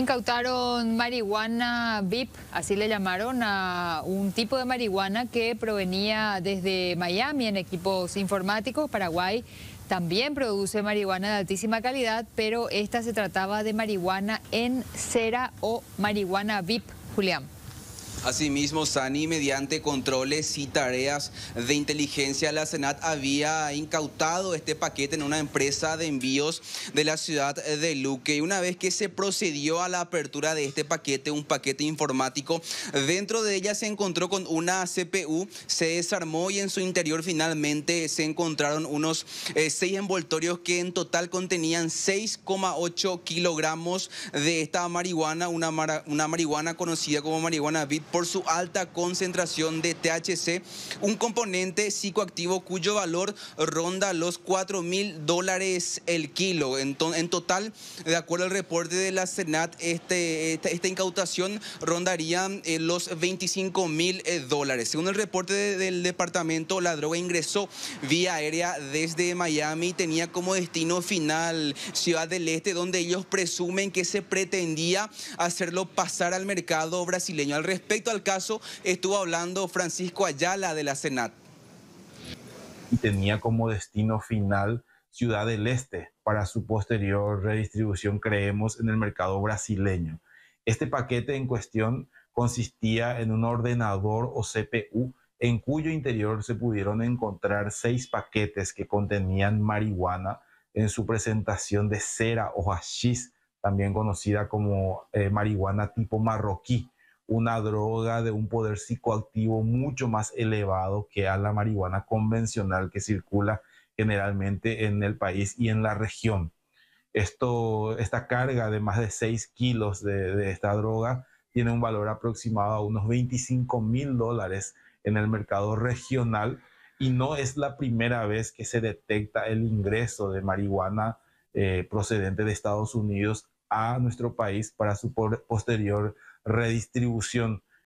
Incautaron marihuana VIP, así le llamaron a un tipo de marihuana que provenía desde Miami en equipos informáticos. Paraguay también produce marihuana de altísima calidad, pero esta se trataba de marihuana en cera o marihuana VIP, Julián. Asimismo, Sani, mediante controles y tareas de inteligencia, la Senat había incautado este paquete en una empresa de envíos de la ciudad de Luque. Y una vez que se procedió a la apertura de este paquete, un paquete informático, dentro de ella se encontró con una CPU, se desarmó y en su interior finalmente se encontraron unos eh, seis envoltorios que en total contenían 6,8 kilogramos de esta marihuana, una, una marihuana conocida como marihuana bit por su alta concentración de THC, un componente psicoactivo cuyo valor ronda los 4 mil dólares el kilo. En, total, de acuerdo al reporte de la Senat, este, esta, incautación rondaría eh, los 25 mil eh, dólares. Según el reporte del departamento, la droga ingresó vía aérea desde Miami y tenía como destino final Ciudad del Este, donde ellos presumen que se pretendía hacerlo pasar al mercado brasileño. Al respecto, al caso, estuvo hablando Francisco Ayala de la Senat. Tenía como destino final Ciudad del Este para su posterior redistribución, creemos, en el mercado brasileño. Este paquete en cuestión consistía en un ordenador o CPU en cuyo interior se pudieron encontrar seis paquetes que contenían marihuana en su presentación de cera o hashish, también conocida como eh, marihuana tipo marroquí una droga de un poder psicoactivo mucho más elevado que a la marihuana convencional que circula generalmente en el país y en la región. Esto, esta carga de más de 6 kilos de, esta droga tiene un valor aproximado a unos 25 mil dólares en el mercado regional y no es la primera vez que se detecta el ingreso de marihuana eh, procedente de Estados Unidos a nuestro país para su posterior redistribución